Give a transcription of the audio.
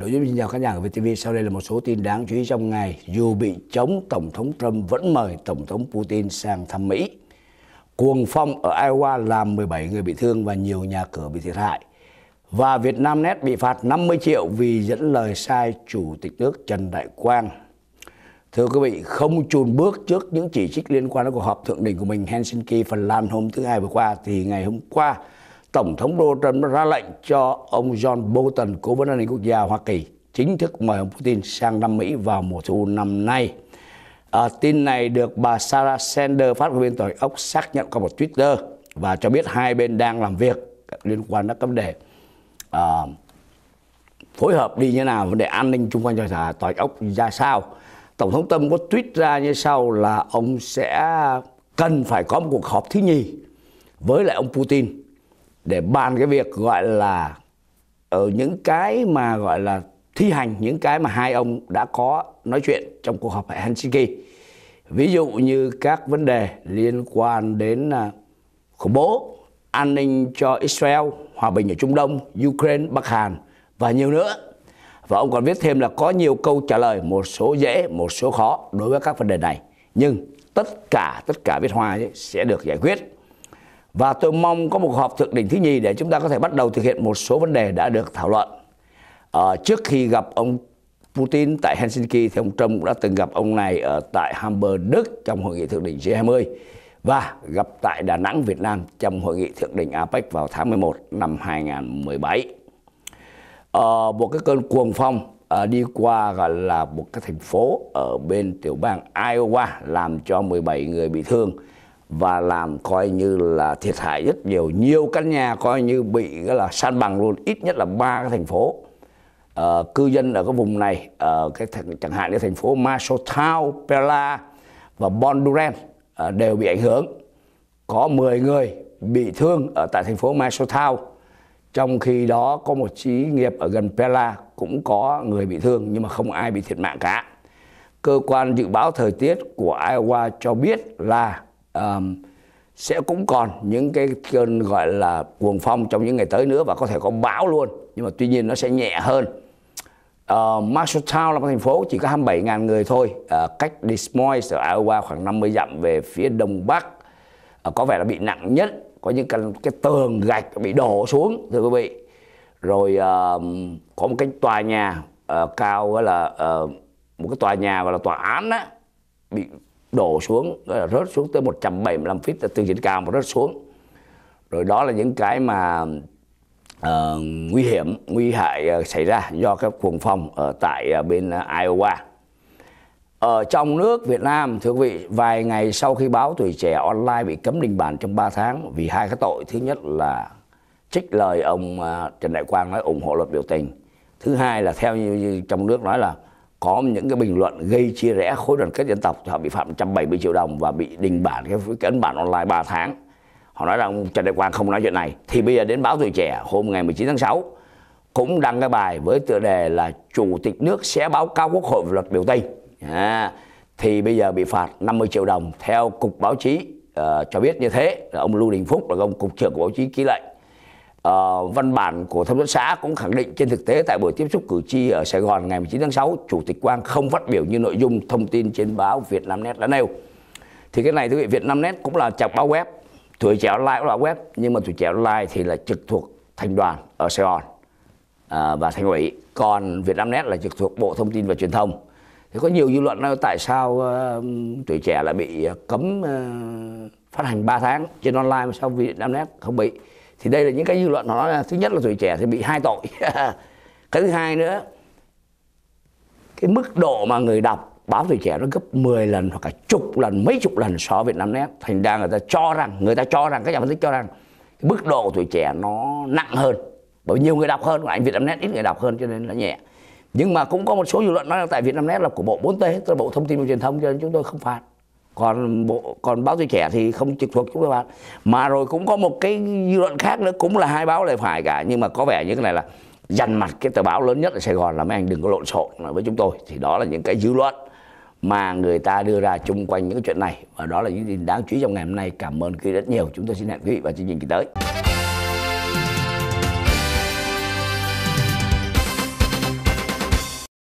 Nội dung chào khán giả của VTV sau đây là một số tin đáng chú ý trong ngày. Dù bị chống, Tổng thống Trump vẫn mời Tổng thống Putin sang thăm Mỹ. Cuồng phong ở Iowa làm 17 người bị thương và nhiều nhà cửa bị thiệt hại. Và Vietnamnet bị phạt 50 triệu vì dẫn lời sai Chủ tịch nước Trần Đại Quang. Thưa quý vị, không chùn bước trước những chỉ trích liên quan đến cuộc họp thượng đỉnh của mình Helsinki, Phần Lan hôm thứ Hai vừa qua thì ngày hôm qua Tổng thống Donald Trump ra lệnh cho ông John Bolton, cố vấn an ninh quốc gia Hoa Kỳ, chính thức mời ông Putin sang Nam Mỹ vào mùa thu năm nay. À, tin này được bà Sarah Sanders, phát ngôn viên tòa ốc xác nhận qua một Twitter và cho biết hai bên đang làm việc liên quan đến các vấn đề à, phối hợp đi như nào, vấn đề an ninh chung quanh cho thả tòa ốc ra sao. Tổng thống Tâm có tweet ra như sau là ông sẽ cần phải có một cuộc họp thứ nhì với lại ông Putin để bàn cái việc gọi là ở ờ, những cái mà gọi là thi hành những cái mà hai ông đã có nói chuyện trong cuộc họp tại Helsinki. Ví dụ như các vấn đề liên quan đến à, khủng bố, an ninh cho Israel, hòa bình ở Trung Đông, Ukraine, Bắc Hàn và nhiều nữa. Và ông còn viết thêm là có nhiều câu trả lời, một số dễ, một số khó đối với các vấn đề này. Nhưng tất cả, tất cả viết hoa sẽ được giải quyết. Và tôi mong có một họp thượng đỉnh thứ nhì để chúng ta có thể bắt đầu thực hiện một số vấn đề đã được thảo luận. À, trước khi gặp ông Putin tại Helsinki thì ông Trump cũng đã từng gặp ông này ở tại Hamburg, Đức trong hội nghị thượng đỉnh G20 và gặp tại Đà Nẵng, Việt Nam trong hội nghị thượng đỉnh APEC vào tháng 11 năm 2017. Ờ, một cái cơn cuồng phong ờ, đi qua gọi là một cái thành phố ở bên tiểu bang Iowa làm cho 17 người bị thương và làm coi như là thiệt hại rất nhiều nhiều căn nhà coi như bị gọi là san bằng luôn ít nhất là ba cái thành phố uh, cư dân ở cái vùng này uh, cái th- chẳng hạn như thành phố Masotown, Pella và Bonduren uh, đều bị ảnh hưởng có 10 người bị thương ở tại thành phố Masotown trong khi đó có một xí nghiệp ở gần Pella cũng có người bị thương nhưng mà không ai bị thiệt mạng cả cơ quan dự báo thời tiết của Iowa cho biết là um, sẽ cũng còn những cái cơn gọi là cuồng phong trong những ngày tới nữa và có thể có bão luôn nhưng mà tuy nhiên nó sẽ nhẹ hơn uh, ờ, Marshalltown là một thành phố chỉ có 27.000 người thôi uh, cách Des Moines ở Iowa khoảng 50 dặm về phía đông bắc uh, có vẻ là bị nặng nhất có những cái, cái tường gạch bị đổ xuống thưa quý vị rồi uh, có một cái tòa nhà uh, cao gọi là uh, một cái tòa nhà gọi là tòa án á bị đổ xuống rớt xuống tới 175 feet từ trên cao mà rớt xuống rồi đó là những cái mà uh, nguy hiểm nguy hại uh, xảy ra do các cuồng phong ở tại uh, bên uh, Iowa ở trong nước Việt Nam thưa quý vị vài ngày sau khi báo tuổi trẻ online bị cấm đình bản trong 3 tháng vì hai cái tội thứ nhất là trích lời ông uh, Trần Đại Quang nói ủng hộ luật biểu tình thứ hai là theo như, như trong nước nói là có những cái bình luận gây chia rẽ khối đoàn kết dân tộc thì họ bị phạm 170 triệu đồng và bị đình bản cái, cái ấn bản online 3 tháng họ nói rằng Trần Đại Quang không nói chuyện này thì bây giờ đến báo tuổi trẻ hôm ngày 19 tháng 6 cũng đăng cái bài với tựa đề là chủ tịch nước sẽ báo cáo quốc hội về luật biểu tình à, thì bây giờ bị phạt 50 triệu đồng theo cục báo chí uh, cho biết như thế là ông Lưu Đình Phúc là ông cục trưởng của báo chí ký lệnh Uh, văn bản của thông tấn xã cũng khẳng định trên thực tế tại buổi tiếp xúc cử tri ở Sài Gòn ngày 19 tháng 6, Chủ tịch Quang không phát biểu như nội dung thông tin trên báo Việt Nam Net đã nêu. Thì cái này thưa quý vị, Net cũng là chạc báo web, tuổi trẻ online cũng là web, nhưng mà tuổi trẻ online thì là trực thuộc thành đoàn ở Sài Gòn à, và thành ủy, còn Việt Nam Net là trực thuộc Bộ Thông tin và Truyền thông. Thì có nhiều dư luận nói tại sao uh, tuổi trẻ lại bị cấm uh, phát hành 3 tháng trên online mà sao Việt Nam Net không bị? thì đây là những cái dư luận nó nói là thứ nhất là tuổi trẻ thì bị hai tội cái thứ hai nữa cái mức độ mà người đọc báo tuổi trẻ nó gấp 10 lần hoặc cả chục lần mấy chục lần so với Vietnamnet thành ra người ta cho rằng người ta cho rằng các nhà phân tích cho rằng cái mức độ của tuổi trẻ nó nặng hơn bởi nhiều người đọc hơn của anh Vietnamnet ít người đọc hơn cho nên là nhẹ nhưng mà cũng có một số dư luận nói là tại Vietnamnet là của bộ 4T tức là bộ thông tin và truyền thông cho nên chúng tôi không phạt còn bộ còn báo tuổi trẻ thì không trực thuộc chúng các bạn mà rồi cũng có một cái dư luận khác nữa cũng là hai báo lại phải cả nhưng mà có vẻ như cái này là dằn mặt cái tờ báo lớn nhất ở Sài Gòn là mấy anh đừng có lộn xộn với chúng tôi thì đó là những cái dư luận mà người ta đưa ra chung quanh những cái chuyện này và đó là những gì đáng chú ý trong ngày hôm nay cảm ơn quý rất nhiều chúng tôi xin hẹn quý vị vào chương trình kỳ tới